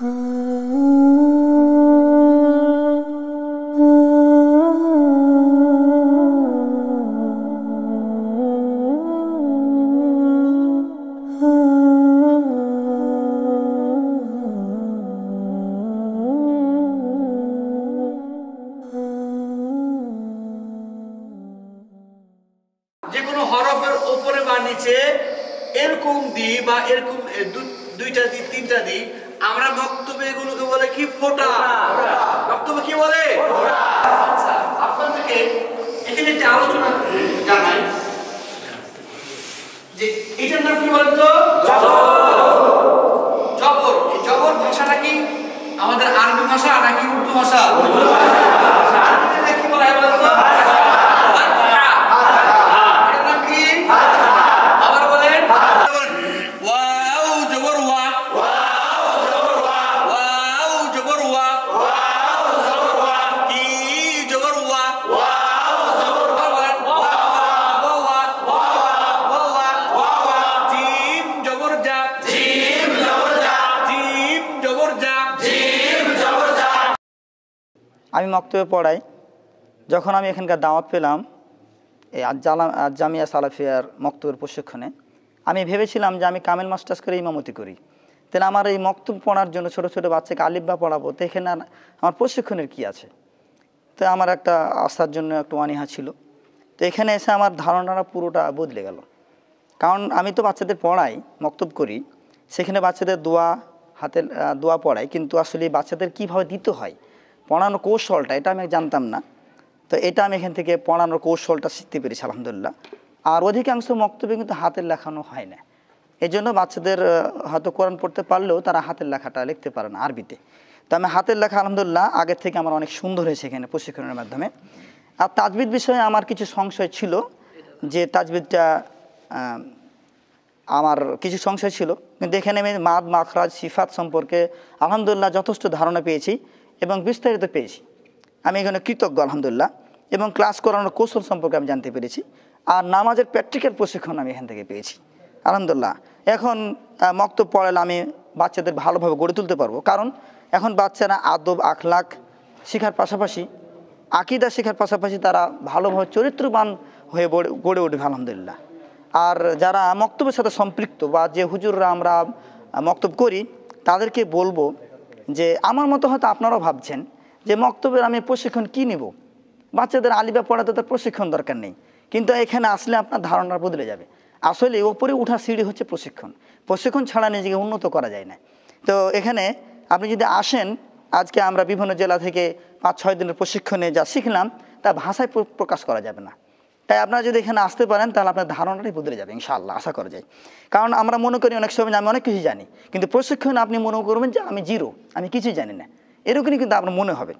যে কোনো হরফের ওপরে বা এরকম দি বা এরকম দুইটা দি তিনটা দি আমরা বক্তব্য এগুলোকে বলে কি ফোটা বক্তব্য কি বলে আচ্ছা, আপনাদেরকে এখানে একটা আলোচনা জানাই যে এটার নাম কি বলতো জবর জবর ভাষাটা কি আমাদের আরবি ভাষা নাকি উর্দু ভাষা আমি মক্তবে পড়াই যখন আমি এখানকার দাওয়াত পেলাম এই আজ্জালা জামিয়া সালাফিয়ার মক্তবের প্রশিক্ষণে আমি ভেবেছিলাম যে আমি কামেল মাস্টার্স করে ইমামতি করি তাহলে আমার এই মক্তব পড়ার জন্য ছোট ছোট বাচ্চাকে আলিব্বা পড়াবো তো এখানে আমার প্রশিক্ষণের কি আছে তো আমার একটা আস্থার জন্য একটা অনীহা ছিল তো এখানে এসে আমার ধারণাটা পুরোটা বদলে গেল কারণ আমি তো বাচ্চাদের পড়াই মক্তব করি সেখানে বাচ্চাদের দোয়া হাতে দোয়া পড়াই কিন্তু আসলে বাচ্চাদের কীভাবে দিতে হয় পড়ানোর কৌশলটা এটা আমি জানতাম না তো এটা আমি এখান থেকে পড়ানোর কৌশলটা শিখতে পেরেছি আলহামদুলিল্লাহ আর অধিকাংশ মক্তব্য কিন্তু হাতের লেখানো হয় না এই জন্য বাচ্চাদের হয়তো কোরআন পড়তে পারলেও তারা হাতের লেখাটা লিখতে পারে না আরবিতে তো আমি হাতের লেখা আলহামদুলিল্লাহ আগের থেকে আমার অনেক সুন্দর হয়েছে এখানে প্রশিক্ষণের মাধ্যমে আর তাজবিদ বিষয়ে আমার কিছু সংশয় ছিল যে তাজবিদটা আমার কিছু সংশয় ছিল কিন্তু এখানে আমি মাদ মাখরাজ সিফাত সম্পর্কে আলহামদুলিল্লাহ যথেষ্ট ধারণা পেয়েছি এবং বিস্তারিত পেয়েছি আমি এখানে কৃতজ্ঞ আলহামদুলিল্লাহ এবং ক্লাস করানোর কৌশল সম্পর্কে আমি জানতে পেরেছি আর নামাজের প্র্যাকটিক্যাল প্রশিক্ষণ আমি এখান থেকে পেয়েছি আলহামদুলিল্লাহ এখন মক্ত পড়ালে আমি বাচ্চাদের ভালোভাবে গড়ে তুলতে পারবো কারণ এখন বাচ্চারা আদব আখলাখ শেখার পাশাপাশি আকিদা শেখার পাশাপাশি তারা ভালোভাবে চরিত্রবান হয়ে গড়ে উঠবে আলহামদুলিল্লাহ আর যারা মক্তবের সাথে সম্পৃক্ত বা যে হুজুররা আমরা মক্তব করি তাদেরকে বলবো যে আমার মতো হয়তো আপনারাও ভাবছেন যে মক্তবের আমি প্রশিক্ষণ কি নিব বাচ্চাদের আলিবা পড়াতে তার প্রশিক্ষণ দরকার নেই কিন্তু এখানে আসলে আপনার ধারণা বদলে যাবে আসলে ওপরে উঠা সিঁড়ি হচ্ছে প্রশিক্ষণ প্রশিক্ষণ ছাড়া নিজেকে উন্নত করা যায় না তো এখানে আপনি যদি আসেন আজকে আমরা বিভিন্ন জেলা থেকে পাঁচ ছয় দিনের প্রশিক্ষণে যা শিখলাম তা ভাষায় প্রকাশ করা যাবে না তাই আপনারা যদি এখানে আসতে পারেন তাহলে আপনার ধারণাটাই বদলে যাবে ইনশাআল্লাহ আশা করা যায় কারণ আমরা মনে করি অনেক সময় আমি অনেক কিছু জানি কিন্তু প্রশিক্ষণ আপনি মনে করবেন যে আমি জিরো আমি কিছুই জানি না এরকমই কিন্তু আপনার মনে হবে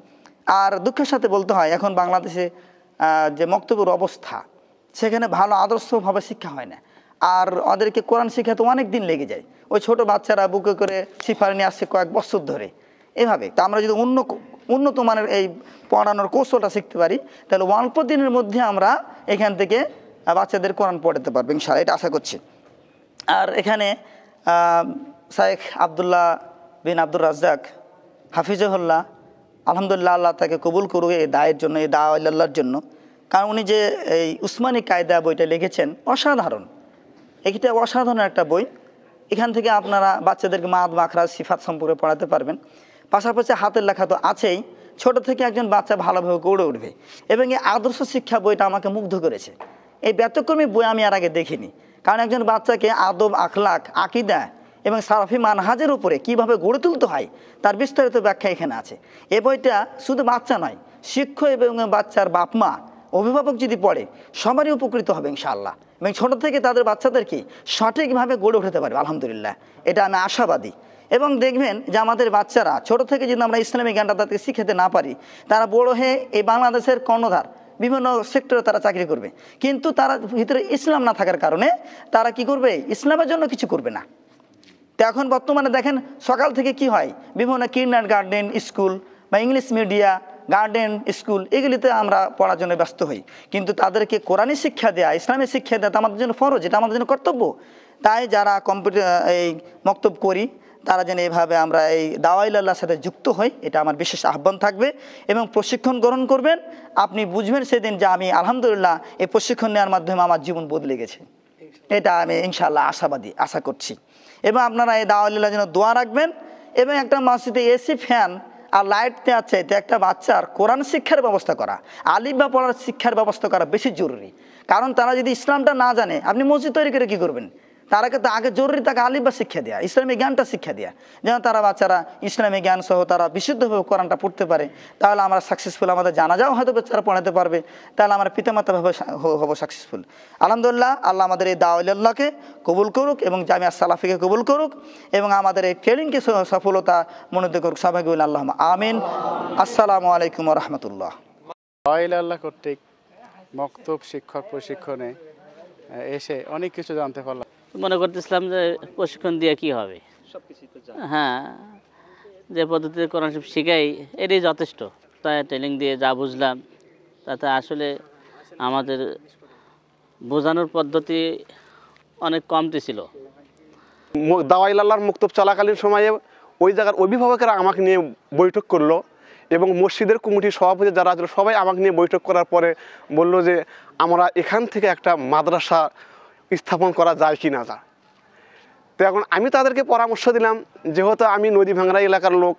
আর দুঃখের সাথে বলতে হয় এখন বাংলাদেশে যে মক্তব্যের অবস্থা সেখানে ভালো আদর্শভাবে শিক্ষা হয় না আর ওদেরকে কোরআন শিক্ষা তো অনেক দিন লেগে যায় ওই ছোট বাচ্চারা বুকে করে সিফার নিয়ে আসছে কয়েক বছর ধরে এভাবে তা আমরা যদি অন্য উন্নত মানের এই পড়ানোর কৌশলটা শিখতে পারি তাহলে অল্প দিনের মধ্যে আমরা এখান থেকে বাচ্চাদের কোরআন পড়াতে পারবো ইনশাল্লাহ এটা আশা করছি আর এখানে শায়েখ আবদুল্লাহ বিন আব্দুর রাজ্জাক হাফিজহল্লা আলহামদুলিল্লাহ আল্লাহ তাকে কবুল করুক এই দায়ের জন্য এই দা আল্লাহর জন্য কারণ উনি যে এই উসমানী কায়দা বইটা লিখেছেন অসাধারণ এটা অসাধারণ একটা বই এখান থেকে আপনারা বাচ্চাদেরকে মাদ মাখরা সিফাত সম্পর্কে পড়াতে পারবেন পাশাপাশি হাতের লেখা তো আছেই ছোট থেকে একজন বাচ্চা ভালোভাবে গড়ে উঠবে এবং এই আদর্শ শিক্ষা বইটা আমাকে মুগ্ধ করেছে এই ব্যতক্রমী বই আমি আর আগে দেখিনি কারণ একজন বাচ্চাকে আদব আখলাক আকিদা এবং সারাফি মানহাজের উপরে কিভাবে গড়ে তুলতে হয় তার বিস্তারিত ব্যাখ্যা এখানে আছে এ বইটা শুধু বাচ্চা নয় শিক্ষক এবং বাচ্চার বাপমা অভিভাবক যদি পড়ে সবারই উপকৃত হবে ইনশাআল্লাহ এবং ছোটো থেকে তাদের বাচ্চাদেরকে সঠিকভাবে গড়ে উঠাতে পারবে আলহামদুলিল্লাহ এটা আমি আশাবাদী এবং দেখবেন যে আমাদের বাচ্চারা ছোট থেকে যদি আমরা ইসলামী জ্ঞানটা তাদেরকে শিখাতে না পারি তারা বড় হয়ে এই বাংলাদেশের কর্ণধার বিভিন্ন সেক্টরে তারা চাকরি করবে কিন্তু তারা ভিতরে ইসলাম না থাকার কারণে তারা কি করবে ইসলামের জন্য কিছু করবে না তো এখন বর্তমানে দেখেন সকাল থেকে কি হয় বিভিন্ন কিন্ডার গার্ডেন স্কুল বা ইংলিশ মিডিয়া গার্ডেন স্কুল এগুলিতে আমরা পড়ার জন্য ব্যস্ত হই কিন্তু তাদেরকে কোরআনই শিক্ষা দেওয়া ইসলামী শিক্ষা দেওয়া আমাদের জন্য ফরজ এটা আমাদের জন্য কর্তব্য তাই যারা কম্পিউটার এই মক্তব করি তারা যেন এভাবে আমরা এই দাওয়াইল্লাহর সাথে যুক্ত হই এটা আমার বিশেষ আহ্বান থাকবে এবং প্রশিক্ষণ গ্রহণ করবেন আপনি বুঝবেন সেদিন যে আমি আলহামদুলিল্লাহ এই প্রশিক্ষণ নেওয়ার মাধ্যমে আমার জীবন বদলে গেছে এটা আমি ইনশাআল্লাহ আশাবাদী আশা করছি এবং আপনারা এই দাওয়াইল্লাহ যেন দোয়া রাখবেন এবং একটা মাসিতে এসি ফ্যান আর লাইট দেওয়ার চাইতে একটা বাচ্চার কোরআন শিক্ষার ব্যবস্থা করা আলিফ বা পড়ার শিক্ষার ব্যবস্থা করা বেশি জরুরি কারণ তারা যদি ইসলামটা না জানে আপনি মসজিদ তৈরি করে কী করবেন তারা কিন্তু আগে জরুরি তাকে আলিবা বা শিক্ষা দেয়া ইসলামী জ্ঞানটা শিক্ষা দেয়া যেন তারা বাচ্চারা ইসলামী জ্ঞান সহ তারা বিশুদ্ধভাবে কোরআনটা পড়তে পারে তাহলে আমরা সাকসেসফুল আমাদের জানা যাও হয়তো বাচ্চারা পড়াতে পারবে তাহলে আমরা পিতামাতাভাবে হবো সাকসেসফুল আলহামদুলিল্লাহ আল্লাহ আমাদের এই দাওয়াল্লাহকে কবুল করুক এবং জামিয়া সালাফিকে কবুল করুক এবং আমাদের এই ট্রেনিংকে সফলতা মনোনীত করুক সবাইকে আল্লাহ আমিন আসসালামু আলাইকুম রহমতুল্লাহ আল্লাহ কর্তৃক মক্তব শিক্ষক প্রশিক্ষণে এসে অনেক কিছু জানতে পারলাম মনে করতেছিলাম যে প্রশিক্ষণ দিয়ে কি হবে হ্যাঁ যে পদ্ধতিতে কোরআন শিব শিখাই এটাই যথেষ্ট তাই ট্রেনিং দিয়ে যা বুঝলাম তাতে আসলে আমাদের বোঝানোর পদ্ধতি অনেক কমতে ছিল দাওয়াইলাল্লার মুক্তব চলাকালীন সময়ে ওই জায়গার অভিভাবকেরা আমাকে নিয়ে বৈঠক করলো এবং মসজিদের কমিটির সভাপতি যারা ছিল সবাই আমাকে নিয়ে বৈঠক করার পরে বলল যে আমরা এখান থেকে একটা মাদ্রাসা স্থাপন করা যায় কি না যায় তো এখন আমি তাদেরকে পরামর্শ দিলাম যেহেতু আমি নদী ভাঙরা এলাকার লোক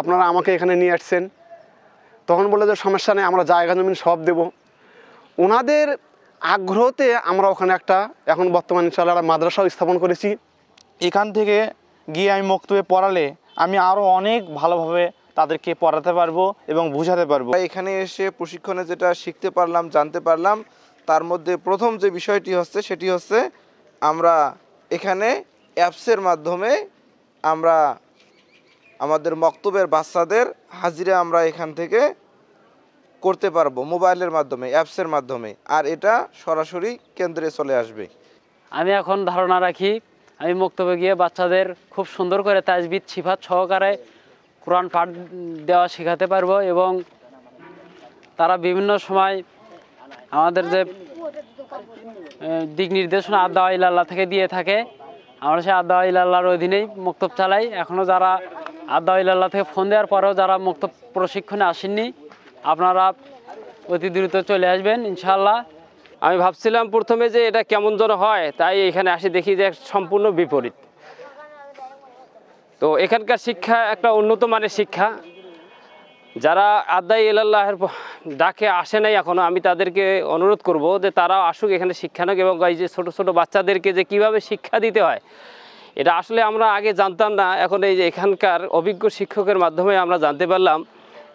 আপনারা আমাকে এখানে নিয়ে আসছেন তখন বলে যে সমস্যা নেই আমরা জায়গা জমিন সব দেব ওনাদের আগ্রহতে আমরা ওখানে একটা এখন বর্তমানে ইনশাল্লাহ একটা মাদ্রাসাও স্থাপন করেছি এখান থেকে গিয়ে আমি মুক্তবে পড়ালে আমি আরও অনেক ভালোভাবে তাদেরকে পড়াতে পারবো এবং বোঝাতে পারবো এখানে এসে প্রশিক্ষণে যেটা শিখতে পারলাম জানতে পারলাম তার মধ্যে প্রথম যে বিষয়টি হচ্ছে সেটি হচ্ছে আমরা এখানে অ্যাপসের মাধ্যমে আমরা আমাদের মক্তবের বাচ্চাদের হাজিরা আমরা এখান থেকে করতে পারবো মোবাইলের মাধ্যমে অ্যাপসের মাধ্যমে আর এটা সরাসরি কেন্দ্রে চলে আসবে আমি এখন ধারণা রাখি আমি মক্তবে গিয়ে বাচ্চাদের খুব সুন্দর করে তাজবিদ সিফাত সহকারে কোরআন পাঠ দেওয়া শেখাতে পারবো এবং তারা বিভিন্ন সময় আমাদের যে দিক নির্দেশনা আদা ইল্লাহ থেকে দিয়ে থাকে আমরা সেই আদা ইল্লাহর অধীনেই মক্তব চালাই এখনও যারা আদা ইল্লাহ থেকে ফোন দেওয়ার পরেও যারা মক্তব প্রশিক্ষণে আসেননি আপনারা অতি দ্রুত চলে আসবেন ইনশাল্লাহ আমি ভাবছিলাম প্রথমে যে এটা কেমন যেন হয় তাই এখানে আসি দেখি যে সম্পূর্ণ বিপরীত তো এখানকার শিক্ষা একটা উন্নত মানের শিক্ষা যারা আদায় এলাল্লাহের ডাকে আসে নাই এখনও আমি তাদেরকে অনুরোধ করব যে তারা আসুক এখানে শিক্ষানুক এবং এই যে ছোটো ছোটো বাচ্চাদেরকে যে কিভাবে শিক্ষা দিতে হয় এটা আসলে আমরা আগে জানতাম না এখন এই যে এখানকার অভিজ্ঞ শিক্ষকের মাধ্যমে আমরা জানতে পারলাম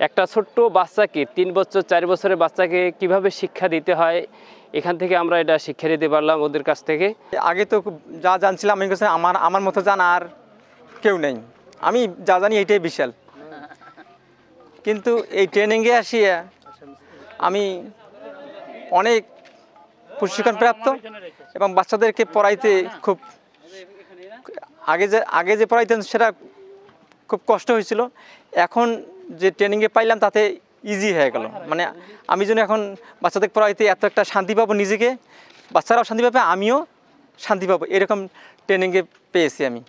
একটা ছোট্ট বাচ্চাকে তিন বছর চার বছরের বাচ্চাকে কিভাবে শিক্ষা দিতে হয় এখান থেকে আমরা এটা শিক্ষা দিতে পারলাম ওদের কাছ থেকে আগে তো যা জানছিলাম আমি আমার আমার মতো জানার আর কেউ নেই আমি যা জানি এটাই বিশাল কিন্তু এই ট্রেনিংয়ে আসিয়া আমি অনেক প্রশিক্ষণপ্রাপ্ত এবং বাচ্চাদেরকে পড়াইতে খুব আগে যে আগে যে পড়াইতেন সেটা খুব কষ্ট হয়েছিল এখন যে ট্রেনিংয়ে পাইলাম তাতে ইজি হয়ে গেল মানে আমি যেন এখন বাচ্চাদের পড়াইতে এত একটা শান্তি পাবো নিজেকে বাচ্চারাও শান্তি পাবে আমিও শান্তি পাবো এরকম ট্রেনিংয়ে পেয়েছি আমি